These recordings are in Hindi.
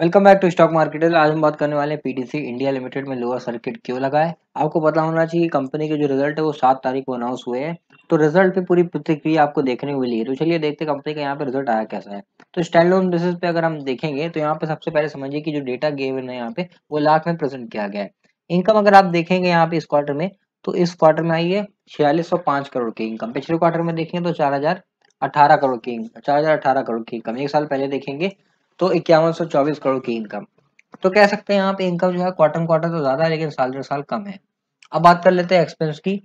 welcome back to stock market आज हम बात करने वाले हैं पीडीसी इंडिया लिमिटेड में लोअर सर्किट क्यों लगा है आपको पता होना चाहिए कंपनी के जो रिजल्ट है वो सात तारीख को अनाउंस हुए हैं तो रिजल्ट पे पूरी प्रतिक्रिया आपको देखने को मिली है तो चलिए देखते कंपनी का यहाँ पे रिजल्ट आया कैसा है तो स्टैंड लोन बेसिस पे अगर हम देखेंगे तो यहाँ पे सबसे पहले समझिए कि जो डेटा गेव है यहाँ पे वो लाख में प्रेजेंट किया गया है इनकम अगर आप देखेंगे यहाँ पे इस क्वार्टर में तो इस क्वार्टर में आई है छियालीस करोड़ की इनकम पिछले क्वार्टर में देखें तो चार करोड़ की चार करोड़ की इनकम एक साल पहले देखेंगे तो इक्यावन करोड़ की इनकम तो कह सकते हैं यहाँ पे इनकम जो है क्वार्टर क्वार्टर तो ज्यादा है लेकिन साल दर साल कम है अब बात कर लेते हैं एक्सपेंस की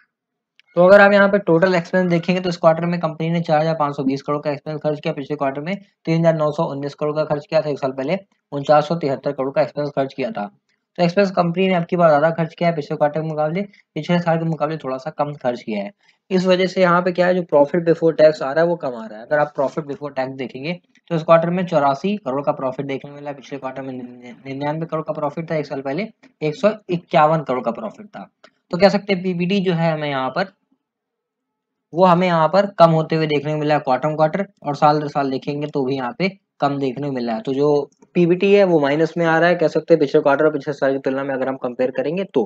तो अगर आप यहाँ पे टोटल एक्सपेंस देखेंगे तो इस क्वार्टर में कंपनी ने चार हजार पांच सौ बीस करोड़ का एक्सपेंस खर्च किया पिछले क्वार्टर में तीन हजार नौ सौ उन्नीस करोड़ का खर्च किया था एक साल पहले उनचास सौ तिहत्तर करोड़ का एक्सपेंस खर्च किया था तो एक्सप्रेस कंपनी ने आपकी बार ज़्यादा खर्च किया है पिछले क्वार्टर के मुकाबले पिछले साल के मुकाबले थोड़ा सा कम खर्च किया है इस वजह से यहाँ पे क्या है जो प्रॉफिट बिफोर टैक्स आ रहा है वो कम आ रहा है अगर आप प्रॉफिट बिफोर टैक्स देखेंगे तो इस क्वार्टर में चौरासी करोड़ का प्रॉफिट देखने मिला पिछले क्वार्टर में निन्यानवे करोड़ का प्रॉफिट था एक साल पहले एक करोड़ का प्रॉफिट था तो कह सकते हैं पीबीडी जो है हमें यहाँ पर वो हमें यहाँ पर कम होते हुए देखने को मिला क्वार्टर क्वार्टर और साल दर साल देखेंगे तो भी यहाँ पे कम देखने को मिला है तो जो पीबीटी है वो माइनस में आ रहा है कह सकते हैं पिछले क्वार्टर और पिछले साल की तुलना में अगर हम कंपेयर करेंगे तो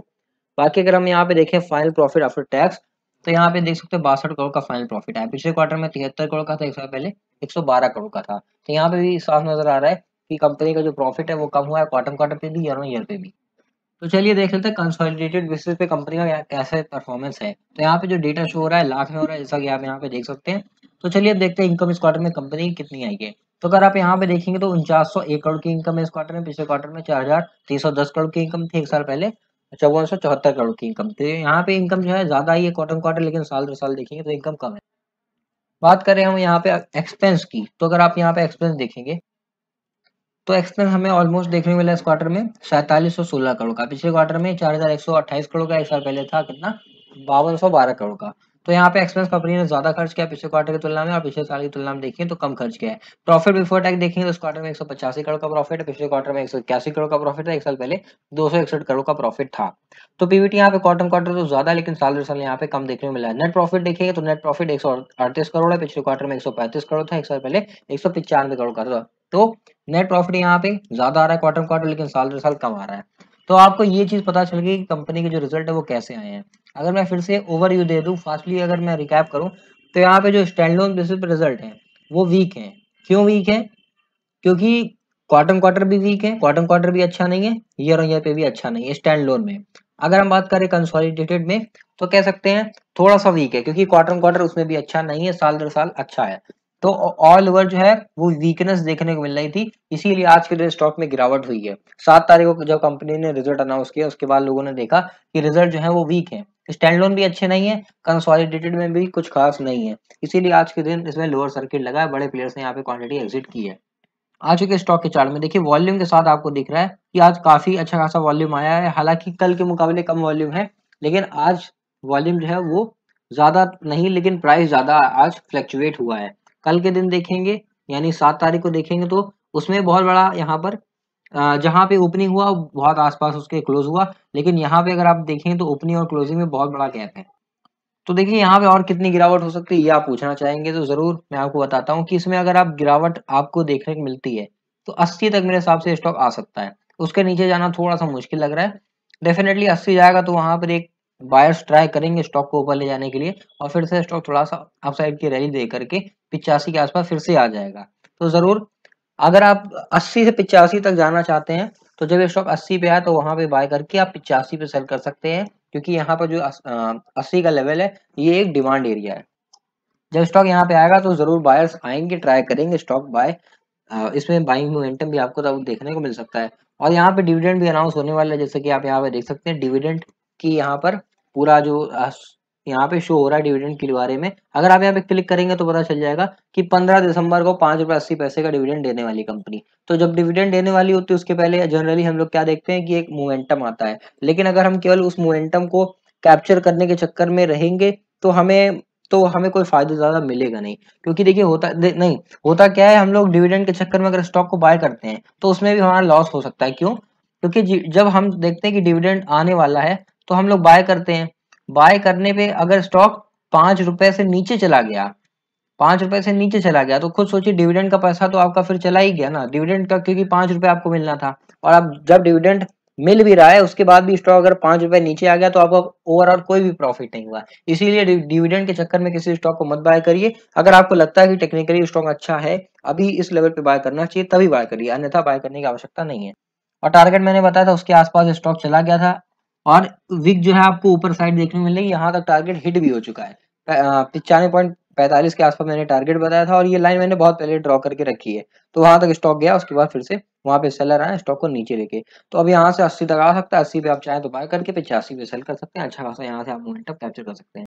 बाकी अगर हम यहाँ पे देखें फाइनल प्रॉफिट आफ्टर टैक्स तो यहाँ पे देख सकते हैं बासठ करोड़ का फाइनल प्रॉफिट है पिछले क्वार्टर में तिहत्तर करोड़ का था एक साल पहले एक करोड़ का था तो यहाँ पे भी साफ नजर आ रहा है कि कंपनी का जो प्रॉफिट है वो कम हुआ है क्वार्टर क्वार्टर पे भी ईयर ऑन ईयर पे भी तो चलिए देख लेते हैं कंसोलिडेटेड बेसिस पे कंपनी का कैसे परफॉर्मेंस है तो यहाँ पे जो डेटा शो हो रहा है लाख में हो रहा है जैसा कि आप यहाँ पे देख सकते हैं तो चलिए देखते हैं इनकम इस क्वार्टर में कंपनी कितनी आई है तो अगर आप यहाँ पे देखेंगे तो उनचास सौ एक करोड़ की इनकम है इस क्वार्टर में पिछले क्वार्टर में चार हजार तीन सौ दस करोड़ की इनकम थी एक साल पहले चौवन सौ चौहत्तर करोड़ की इनकम थी तो यहाँ पे इनकम जो है ज्यादा ही है क्वार्टर क्वार्टर लेकिन साल दर साल देखेंगे तो इनकम कम है बात करें हम यहाँ पे एक्सपेंस की तो अगर आप यहाँ पे एक्सपेंस देखेंगे तो एक्सपेंस हमें ऑलमोस्ट देखने मिला इस क्वार्टर में सैतालीस सौ सोलह करोड़ का पिछले क्वार्टर में चार हजार एक सौ अट्ठाईस करोड़ का एक साल पहले था कितना बावन सौ बारह करोड़ का तो यहाँ पे एक्सपेंस कंपनी ने ज्यादा खर्च किया पिछले क्वार्टर की तुलना में और पिछले साल की तुलना में देखिए तो कम खर्च किया है प्रॉफिट बिफोर टैक्स देखिए तो इस क्वार्टर में एक करोड़ का प्रॉफिट है पिछले क्वार्टर में एक करोड़ का प्रॉफिट है एक साल पहले दो करोड़ का प्रॉफिट था तो पीवीटी यहाँ पे क्वार्टर क्वार्टर तो ज्यादा लेकिन साल दर साल यहाँ पे कम देखने को मिला है नेट प्रॉफिट देखिए तो नेट प्रॉफिट एक करोड़ है पिछले क्वार्टर में एक करोड़ था एक साल पहले एक करोड़ का था तो नेट प्रॉफिट यहाँ पे ज्यादा आ रहा है क्वार्टर क्वार्टर लेकिन साल दर साल कम आ रहा है तो आपको ये चीज़ पता चल गई कि कंपनी के जो रिजल्ट है वो कैसे आए हैं अगर मैं फिर से ओवर यू दे दूँ फास्टली अगर मैं रिकैप करूँ तो यहाँ पे जो स्टैंड लोन बेसिस पर रिजल्ट हैं वो वीक हैं क्यों वीक है क्योंकि क्वार्टर क्वार्टर भी वीक है क्वार्टर क्वार्टर भी अच्छा नहीं है ईयर ऑन ईयर पे भी अच्छा नहीं है स्टैंड लोन में अगर हम बात करें कंसोलिडेटेड में तो कह सकते हैं थोड़ा सा वीक है क्योंकि क्वार्टर क्वार्टर उसमें भी अच्छा नहीं है साल दर साल अच्छा है तो ऑल ओवर जो है वो वीकनेस देखने को मिल रही थी इसीलिए आज के दिन स्टॉक में गिरावट हुई है सात तारीख को जब कंपनी ने रिजल्ट अनाउंस किया उसके बाद लोगों ने देखा कि रिजल्ट जो है वो वीक है स्टैंड लोन भी अच्छे नहीं है कंसोलिडेटेड में भी कुछ खास नहीं है इसीलिए आज के दिन इसमें लोअर सर्किट लगा है बड़े प्लेयर्स ने यहाँ पे क्वान्टिटी एग्जिट की है आ चुके स्टॉक के चार्ट में देखिए वॉल्यूम के साथ आपको दिख रहा है कि आज काफी अच्छा खासा वॉल्यूम आया है हालांकि कल के मुकाबले कम वॉल्यूम है लेकिन आज वॉल्यूम जो है वो ज्यादा नहीं लेकिन प्राइस ज्यादा आज फ्लक्चुएट हुआ है कल के दिन देखेंगे यानी सात तारीख को देखेंगे तो उसमें बहुत बड़ा यहाँ पर जहाँ पे ओपनिंग हुआ बहुत आसपास उसके क्लोज हुआ लेकिन यहाँ पे अगर आप देखेंगे तो ओपनिंग और क्लोजिंग में बहुत बड़ा गैप है तो देखिए यहाँ पे और कितनी गिरावट हो सकती है ये आप पूछना चाहेंगे तो ज़रूर मैं आपको बताता हूँ कि इसमें अगर आप गिरावट आपको देखने को मिलती है तो अस्सी तक मेरे हिसाब से स्टॉक आ सकता है उसके नीचे जाना थोड़ा सा मुश्किल लग रहा है डेफिनेटली अस्सी जाएगा तो वहां पर एक बायर्स ट्राई करेंगे स्टॉक को ऊपर ले जाने के लिए और फिर से स्टॉक थोड़ा सा अपसाइड की रैली दे करके पिचासी के आसपास फिर से आ जाएगा तो ज़रूर अगर आप 80 से पिचासी तक जाना चाहते हैं तो जब स्टॉक 80 पे आया तो वहां पे बाय करके आप पिचासी पे सेल कर सकते हैं क्योंकि यहाँ पर जो अस्सी का लेवल है ये एक डिमांड एरिया है जब स्टॉक यहाँ पे आएगा तो ज़रूर बायर्स आएंगे ट्राई करेंगे स्टॉक बाय इसमें बाइंग मोमेंटम भी आपको तब देखने को मिल सकता है और यहाँ पे डिविडेंड भी अनाउंस होने वाला है जैसे कि आप यहाँ पे देख सकते हैं डिविडेंड कि यहाँ पर पूरा जो यहाँ पे शो हो रहा है डिविडेंड के बारे में अगर आप यहाँ पे क्लिक करेंगे तो पता चल जाएगा कि 15 दिसंबर को पांच रुपए अस्सी पैसे का डिविडेंड देने वाली कंपनी तो जब डिविडेंड देने वाली होती है उसके पहले जनरली हम लोग क्या देखते हैं कि एक मोमेंटम आता है लेकिन अगर हम केवल उस मोमेंटम को कैप्चर करने के चक्कर में रहेंगे तो हमें तो हमें कोई फायदा ज्यादा मिलेगा नहीं क्योंकि देखिए होता दे, नहीं होता क्या है हम लोग डिविडेंड के चक्कर में अगर स्टॉक को बाय करते हैं तो उसमें भी हमारा लॉस हो सकता है क्यों क्योंकि जब हम देखते हैं कि डिविडेंड आने वाला है तो हम लोग बाय करते हैं बाय करने पे अगर स्टॉक पांच रुपए से नीचे चला गया पांच रुपए से नीचे चला गया तो खुद सोचिए डिविडेंड का पैसा तो आपका फिर चला ही गया ना डिविडेंड का क्योंकि पांच रुपए आपको मिलना था और अब जब डिविडेंड मिल भी रहा है उसके बाद भी स्टॉक अगर पांच रुपए नीचे आ गया तो आपका ओवरऑल कोई भी प्रॉफिट नहीं हुआ इसीलिए डिविडेंड के चक्कर में किसी स्टॉक को मत बाय करिए अगर आपको लगता है कि टेक्निकली स्टॉक अच्छा है अभी इस लेवल पे बाय करना चाहिए तभी बाय करिए अन्यथा बाय करने की आवश्यकता नहीं है और टारगेट मैंने बताया था उसके आसपास स्टॉक चला गया था और विक जो है आपको ऊपर साइड देखने को मिलेगी यहाँ तक टारगेट हिट भी हो चुका है पिचानवे पॉइंट पैंतालीस के आसपास मैंने टारगेट बताया था और ये लाइन मैंने बहुत पहले ड्रॉ करके रखी है तो वहाँ तक स्टॉक गया उसके बाद फिर से वहाँ पे सेलर आया स्टॉक को नीचे लेके तो अब यहाँ से अस्सी तक आ सकता है अस्सी पे आप चाहें तो बाय करके पिचासी पे सेल कर सकते हैं अच्छा खासा यहाँ से आप मोमेंटम कैप्चर कर सकते हैं